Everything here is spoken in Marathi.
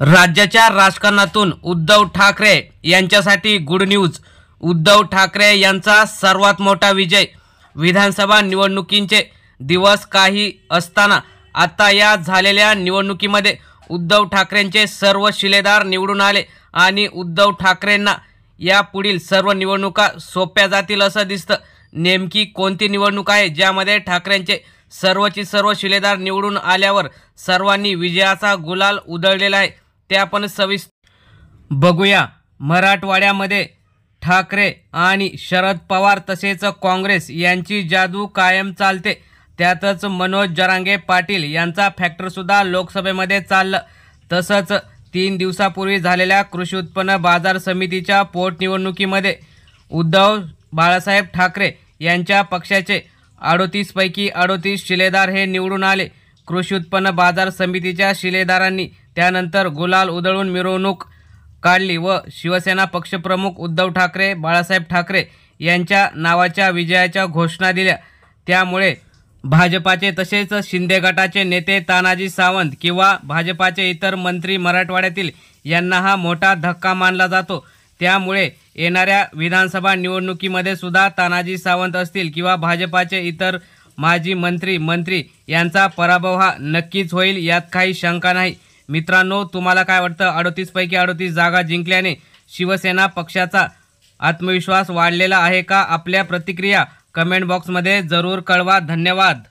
राज्याच्या राजकारणातून उद्धव ठाकरे यांच्यासाठी गुड न्यूज उद्धव ठाकरे यांचा सर्वात मोठा विजय विधानसभा निवडणुकींचे दिवस काही असताना आता या झालेल्या निवडणुकीमध्ये उद्धव ठाकरेंचे सर्व शिलेदार निवडून आले आणि उद्धव ठाकरेंना यापुढील सर्व निवडणुका सोप्या जातील असं दिसतं नेमकी कोणती निवडणूक आहे ज्यामध्ये ठाकरेंचे सर्वची सर्व शिलेदार निवडून आल्यावर सर्वांनी विजयाचा गुलाल उधळलेला आहे ते आपण सविस्त बघूया मराठवाड्यामध्ये ठाकरे आणि शरद पवार तसेच काँग्रेस यांची जादू कायम चालते त्यातच मनोज जरांगे पाटील यांचा फॅक्टरसुद्धा लोकसभेमध्ये चाललं तसंच तीन दिवसापूर्वी झालेल्या कृषी उत्पन्न बाजार समितीच्या पोटनिवडणुकीमध्ये उद्धव बाळासाहेब ठाकरे यांच्या पक्षाचे अडोतीसपैकी अडोतीस शिलेदार हे निवडून आले कृषी उत्पन्न बाजार समितीच्या शिलेदारांनी त्यानंतर गुलाल उधळून मिरवणूक काढली व शिवसेना पक्षप्रमुख उद्धव ठाकरे बाळासाहेब ठाकरे यांच्या नावाच्या विजयाच्या घोषणा दिल्या त्यामुळे भाजपाचे तसेच शिंदे गटाचे नेते तानाजी सावंत किंवा भाजपाचे इतर मंत्री मराठवाड्यातील यांना हा मोठा धक्का मानला जातो त्यामुळे येणाऱ्या विधानसभा निवडणुकीमध्ये सुद्धा तानाजी सावंत असतील किंवा भाजपाचे इतर माजी मंत्री मंत्री यांचा पराभव हा नक्कीच होईल यात काही शंका नाही मित्रांनो तुम्हाला काय वाटतं पैकी अडतीस जागा जिंकल्याने शिवसेना पक्षाचा आत्मविश्वास वाढलेला आहे का आपल्या प्रतिक्रिया कमेंट बॉक्समध्ये जरूर कळवा धन्यवाद